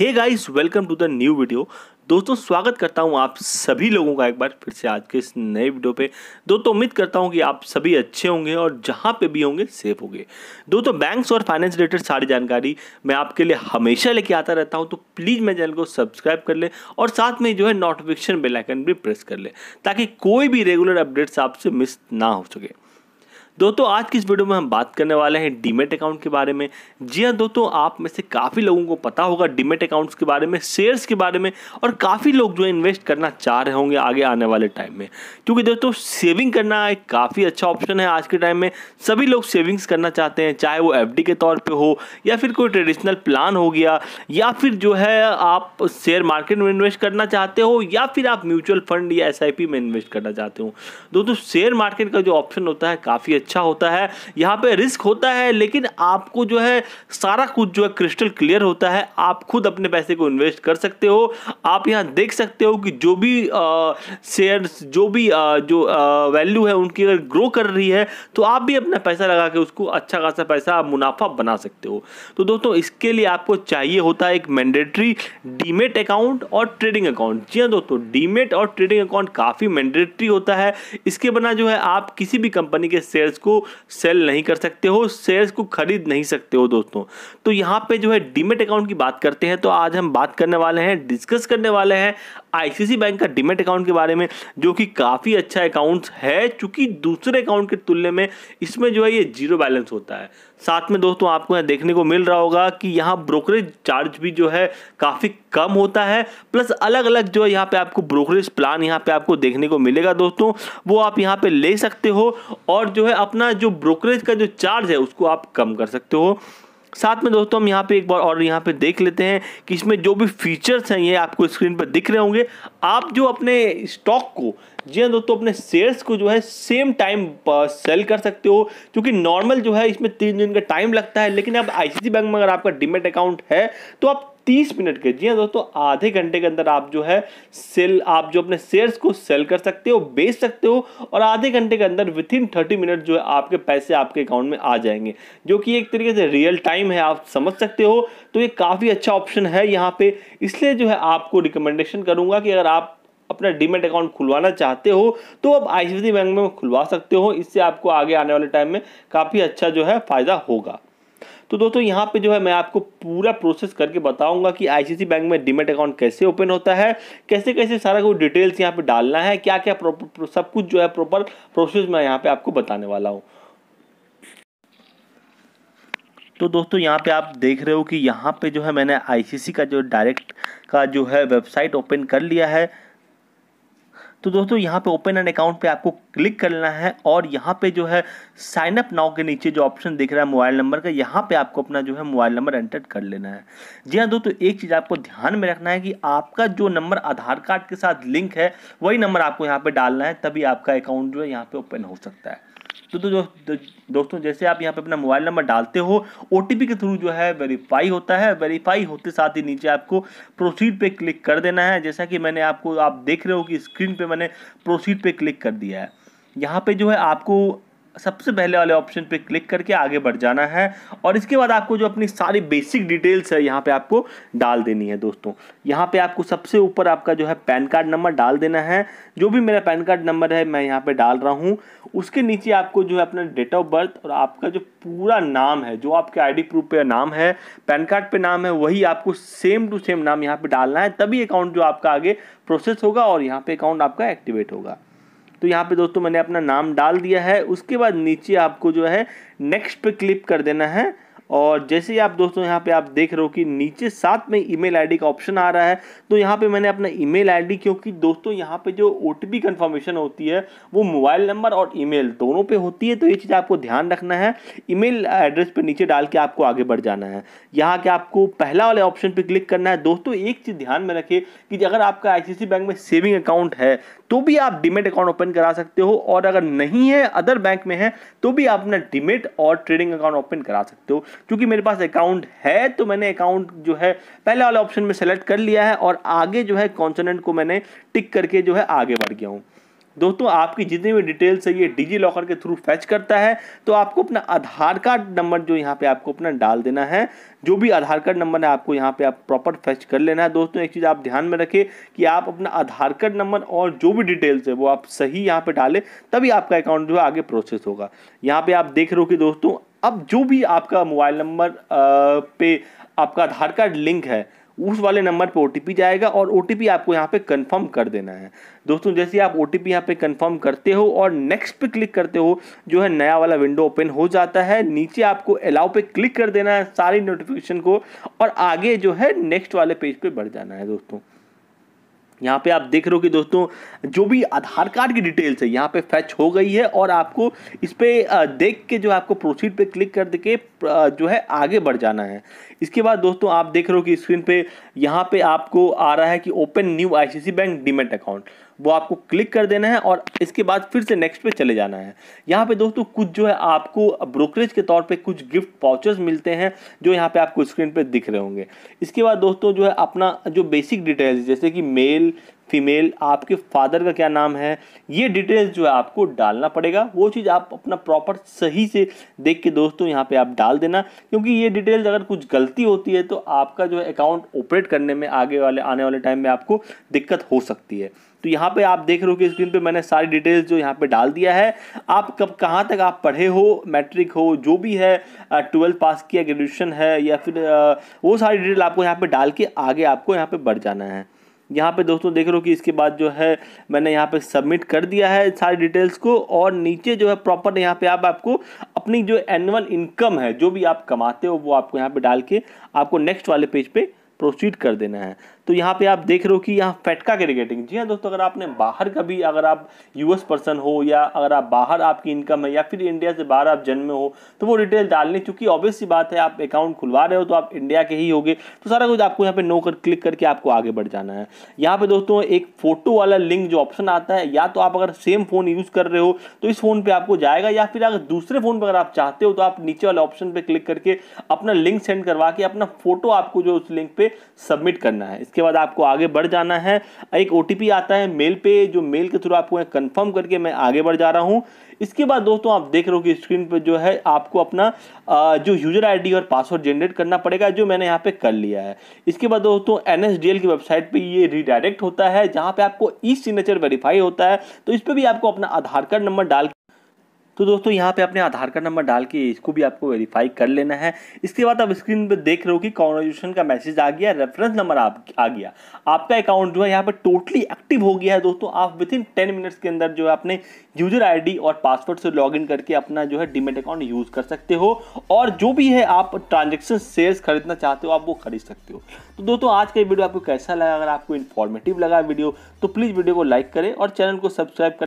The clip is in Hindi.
hey guys welcome to the new video दोस्तों स्वागत करता हूं आप सभी लोगों का एक बार फिर से आज के इस नए वीडियो पे दोस्तों उम्मीद करता हूं कि आप सभी अच्छे होंगे और जहां पे भी होंगे सेफ होंगे दोस्तों बैंक्स और फाइनेंस रिलेटेड सारी जानकारी मैं आपके लिए हमेशा लेके आता रहता हूं तो प्लीज़ मेरे चैनल को सब्सक्राइब कर लें और साथ में जो है नोटिफिकेशन बेलाइकन भी प्रेस कर लें ताकि कोई भी रेगुलर अपडेट्स आपसे मिस ना हो सके दोस्तों आज की इस वीडियो में हम बात करने वाले हैं डीमेट अकाउंट के बारे में जी हाँ दोस्तों आप में से काफ़ी लोगों को पता होगा डीमेट अकाउंट्स के बारे में शेयर्स के बारे में और काफ़ी लोग जो है इन्वेस्ट करना चाह रहे होंगे आगे आने वाले टाइम में क्योंकि दोस्तों सेविंग करना एक काफ़ी अच्छा ऑप्शन है आज के टाइम में सभी लोग सेविंग्स करना चाहते हैं चाहे वो एफ के तौर पर हो या फिर कोई ट्रेडिशनल प्लान हो गया या फिर जो है आप शेयर मार्केट में इन्वेस्ट करना चाहते हो या फिर आप म्यूचुअल फंड या एस में इन्वेस्ट करना चाहते हो दोस्तों शेयर मार्केट का जो ऑप्शन होता है काफ़ी अच्छा होता है यहाँ पे रिस्क होता है लेकिन आपको जो है सारा कुछ जो है क्रिस्टल क्लियर होता है आप खुद अपने पैसे को इन्वेस्ट कर सकते हो आप यहाँ देख सकते हो कि जो भी शेयर जो भी आ, जो वैल्यू है उनकी अगर ग्रो कर रही है तो आप भी अपना पैसा लगा के उसको अच्छा खासा पैसा मुनाफा बना सकते हो तो दोस्तों इसके लिए आपको चाहिए होता है एक मैंडेटरी डीमेट अकाउंट और ट्रेडिंग अकाउंट जी हाँ दोस्तों डीमेट और ट्रेडिंग अकाउंट काफ़ी मैंडेटरी होता है इसके बिना जो है आप किसी भी कंपनी के शेयर शेयर्स को सेल नहीं कर सकते हो शेयर्स को खरीद नहीं सकते हो दोस्तों तो यहाँ पे जो है डीमेट अकाउंट की बात करते हैं तो आज हम बात करने वाले हैं डिस्कस करने वाले हैं आईसीसी बैंक का डीमेट अकाउंट के बारे में जो कि काफ़ी अच्छा अकाउंट है चूँकि दूसरे अकाउंट के तुलने में इसमें जो है ये जीरो बैलेंस होता है साथ में दोस्तों आपको यहाँ देखने को मिल रहा होगा कि यहाँ ब्रोकरेज चार्ज भी जो है काफ़ी कम होता है प्लस अलग अलग जो है यहाँ पे आपको ब्रोकरेज प्लान यहाँ पे आपको देखने को मिलेगा दोस्तों वो आप यहाँ पे ले सकते हो और जो है अपना जो ब्रोकरेज का जो चार्ज है उसको आप कम कर सकते हो साथ में दोस्तों हम यहाँ पे एक बार और यहाँ पे देख लेते हैं कि इसमें जो भी फीचर्स हैं ये आपको स्क्रीन पर दिख रहे होंगे आप जो अपने स्टॉक को जी हाँ दोस्तों अपने शेयर्स को जो है सेम टाइम सेल कर सकते हो क्योंकि नॉर्मल जो है इसमें तीन दिन का टाइम लगता है लेकिन अब आईसीसी बैंक में अगर आपका डिमेट अकाउंट है तो आप तीस मिनट के जी हाँ दोस्तों आधे घंटे के अंदर आप जो है सेल आप जो अपने शेयर्स को सेल कर सकते हो बेच सकते हो और आधे घंटे के अंदर विथ इन थर्टी मिनट जो है आपके पैसे आपके अकाउंट में आ जाएंगे जो कि एक तरीके से रियल टाइम है आप समझ सकते हो तो ये काफ़ी अच्छा ऑप्शन है यहाँ पे इसलिए जो है आपको रिकमेंडेशन करूँगा कि अगर आप अपना डीमेट अकाउंट खुलवाना चाहते हो तो आप आई बैंक में खुलवा सकते हो इससे आपको आगे आने वाले टाइम में काफ़ी अच्छा जो है फ़ायदा होगा तो दोस्तों यहाँ पे जो है मैं आपको पूरा प्रोसेस करके बताऊंगा कि आईसीसी बैंक में डिमेट अकाउंट कैसे ओपन होता है कैसे कैसे सारा कुछ डिटेल्स यहाँ पे डालना है क्या क्या सब कुछ जो है प्रॉपर प्रोसेस मैं यहाँ पे आपको बताने वाला हूँ तो दोस्तों यहाँ पे आप देख रहे हो कि यहाँ पे जो है मैंने आईसीसी का जो डायरेक्ट का जो है वेबसाइट ओपन कर लिया है तो दोस्तों यहाँ पे ओपन एंड अकाउंट पे आपको क्लिक करना है और यहाँ पे जो है साइन अप नाउ के नीचे जो ऑप्शन दिख रहा है मोबाइल नंबर का यहाँ पे आपको अपना जो है मोबाइल नंबर एंटर कर लेना है जी हाँ दोस्तों एक चीज़ आपको ध्यान में रखना है कि आपका जो नंबर आधार कार्ड के साथ लिंक है वही नंबर आपको यहाँ पर डालना है तभी आपका अकाउंट जो है यहाँ पर ओपन हो सकता है तो, तो जो, दो, दोस्तों जैसे आप यहाँ पे अपना मोबाइल नंबर डालते हो ओ के थ्रू जो है वेरीफाई होता है वेरीफाई होते साथ ही नीचे आपको प्रोसीड पे क्लिक कर देना है जैसा कि मैंने आपको आप देख रहे हो कि स्क्रीन पर मैंने प्रोसीड पे क्लिक कर दिया है यहाँ पे जो है आपको सबसे पहले वाले ऑप्शन पे क्लिक करके आगे बढ़ जाना है और इसके बाद आपको जो अपनी सारी बेसिक डिटेल्स है यहाँ पे आपको डाल देनी है दोस्तों यहाँ पे आपको सबसे ऊपर आपका जो है पैन कार्ड नंबर डाल देना है जो भी मेरा पैन कार्ड नंबर है मैं यहाँ पे डाल रहा हूँ उसके नीचे आपको जो है अपना डेट ऑफ बर्थ और आपका जो पूरा नाम है जो आपके आई प्रूफ पे नाम है पैन कार्ड पर नाम है वही आपको सेम टू सेम नाम यहाँ पे डालना है तभी अकाउंट जो आपका आगे प्रोसेस होगा और यहाँ पे अकाउंट आपका एक्टिवेट होगा तो यहाँ पे दोस्तों मैंने अपना नाम डाल दिया है उसके बाद नीचे आपको जो है नेक्स्ट पे क्लिक कर देना है और जैसे ही आप दोस्तों यहाँ पे आप देख रहे हो कि नीचे साथ में ईमेल आईडी का ऑप्शन आ रहा है तो यहाँ पे मैंने अपना ईमेल आईडी क्योंकि दोस्तों यहाँ पे जो ओ टी होती है वो मोबाइल नंबर और ईमेल दोनों पे होती है तो ये चीज़ आपको ध्यान रखना है ईमेल एड्रेस पर नीचे डाल के आपको आगे बढ़ जाना है यहाँ के आपको पहला वाले ऑप्शन पर क्लिक करना है दोस्तों एक चीज़ ध्यान में रखें कि अगर आपका आई बैंक में सेविंग अकाउंट है तो भी आप डिमेट अकाउंट ओपन करा सकते हो और अगर नहीं है अदर बैंक में है तो भी आप अपना डिमेट और ट्रेडिंग अकाउंट ओपन करा सकते हो क्योंकि मेरे पास अकाउंट है तो मैंने अकाउंट जो है पहले वाले ऑप्शन में सेलेक्ट कर लिया है और आगे जो है कॉन्सोनेंट को मैंने टिक करके जो है आगे बढ़ गया हूँ दोस्तों आपकी जितनी भी डिटेल्स है ये डिजी लॉकर के थ्रू फैच करता है तो आपको अपना आधार कार्ड नंबर जो यहाँ पे आपको अपना डाल देना है जो भी आधार कार्ड नंबर है आपको यहाँ पे आप प्रॉपर फैच कर लेना है दोस्तों एक चीज़ आप ध्यान में रखें कि आप अपना आधार कार्ड नंबर और जो भी डिटेल्स है वो आप सही यहाँ पर डालें तभी आपका अकाउंट जो है आगे प्रोसेस होगा यहाँ पर आप देख रहे हो कि दोस्तों अब जो भी आपका मोबाइल नंबर पे आपका आधार कार्ड लिंक है उस वाले नंबर पे ओ जाएगा और ओ आपको यहाँ पे कंफर्म कर देना है दोस्तों जैसे आप ओ टी पी यहाँ पे कंफर्म करते हो और नेक्स्ट पे क्लिक करते हो जो है नया वाला विंडो ओपन हो जाता है नीचे आपको अलाउ पे क्लिक कर देना है सारी नोटिफिकेशन को और आगे जो है नेक्स्ट वाले पेज पे बढ़ जाना है दोस्तों यहाँ पे आप देख रहे हो कि दोस्तों जो भी आधार कार्ड की डिटेल्स है यहाँ पे फैच हो गई है और आपको इस पर देख के जो आपको प्रोसीड पे क्लिक कर के जो है आगे बढ़ जाना है इसके बाद दोस्तों आप देख रहे हो कि स्क्रीन पे यहाँ पे आपको आ रहा है कि open new ICICI bank demat account वो आपको क्लिक कर देना है और इसके बाद फिर से नेक्स्ट पे चले जाना है यहाँ पे दोस्तों कुछ जो है आपको ब्रोकरेज के तौर पे कुछ गिफ्ट पाउचर्स मिलते हैं जो यहाँ पे आपको स्क्रीन पे दिख रहे होंगे इसके बाद दोस्तों जो है अपना जो बेसिक डिटेल्स जैसे कि मेल फीमेल आपके फादर का क्या नाम है ये डिटेल्स जो है आपको डालना पड़ेगा वो चीज़ आप अपना प्रॉपर सही से देख के दोस्तों यहाँ पे आप डाल देना क्योंकि ये डिटेल्स अगर कुछ गलती होती है तो आपका जो है अकाउंट ऑपरेट करने में आगे वाले आने वाले टाइम में आपको दिक्कत हो सकती है तो यहाँ पे आप देख रहे हो कि स्क्रीन पे मैंने सारी डिटेल्स जो यहाँ पे डाल दिया है आप कब कहाँ तक आप पढ़े हो मैट्रिक हो जो भी है ट्वेल्थ पास किया ग्रेजुएशन है या फिर वो सारी डिटेल आपको यहाँ पर डाल के आगे आपको यहाँ पर बढ़ जाना है यहाँ पे दोस्तों देख रहे हो कि इसके बाद जो है मैंने यहाँ पे सबमिट कर दिया है सारी डिटेल्स को और नीचे जो है प्रॉपर यहाँ पे आप आपको अपनी जो एनुअल इनकम है जो भी आप कमाते हो वो आपको यहाँ पे डाल के आपको नेक्स्ट वाले पेज पे प्रोसीड कर देना है तो यहाँ पे आप देख रहे हो कि यहाँ फेटका की रिगेटिंग जी हाँ दोस्तों अगर आपने बाहर का भी अगर आप यूएस पर्सन हो या अगर आप बाहर आपकी इनकम है या फिर इंडिया से बाहर आप जन्मे हो तो वो डिटेल डालनी चूंकि ऑब्वियस सी बात है आप अकाउंट खुलवा रहे हो तो आप इंडिया के ही गए तो सारा कुछ आपको यहाँ पे नो कर क्लिक करके आपको आगे बढ़ जाना है यहाँ पे दोस्तों एक फोटो वाला लिंक जो ऑप्शन आता है या तो आप अगर सेम फोन यूज कर रहे हो तो इस फोन पर आपको जाएगा या फिर अगर दूसरे फोन पर अगर आप चाहते हो तो आप नीचे वाले ऑप्शन पर क्लिक करके अपना लिंक सेंड करवा के अपना फोटो आपको जो उस लिंक पे सबमिट करना है इसके बाद आपको आगे बढ़ जाना है एक ओ आता है मेल पे जो मेल के थ्रू आपको कन्फर्म करके मैं आगे बढ़ जा रहा हूँ इसके बाद दोस्तों आप देख रहे हो कि स्क्रीन पर जो है आपको अपना जो यूजर आईडी और पासवर्ड जनरेट करना पड़ेगा जो मैंने यहाँ पे कर लिया है इसके बाद दोस्तों एन की वेबसाइट पर ये रिडायरेक्ट होता है जहाँ पे आपको ई सिग्नेचर वेरीफाई होता है तो इस पर भी आपको अपना आधार कार्ड नंबर डाल तो दोस्तों यहाँ पे आपने आधार कार्ड नंबर डाल के इसको भी आपको वेरीफाई कर लेना है इसके बाद आप स्क्रीन पे देख रहे हो कि कॉन्वर्जेशन का मैसेज आ गया रेफरेंस नंबर आप आ गया आपका अकाउंट जो है यहाँ पे टोटली एक्टिव हो गया है दोस्तों आप विद इन टेन मिनट्स के अंदर जो है अपने यूजर आईडी और पासवर्ड से लॉग करके अपना जो है डीमेट अकाउंट यूज़ कर सकते हो और जो भी है आप ट्रांजेक्शन शेयर्स खरीदना चाहते हो आप वो खरीद सकते हो तो दोस्तों आज का वीडियो आपको कैसा लगा अगर आपको इन्फॉर्मेटिव लगा वीडियो तो प्लीज़ वीडियो को लाइक करें और चैनल को सब्सक्राइब करें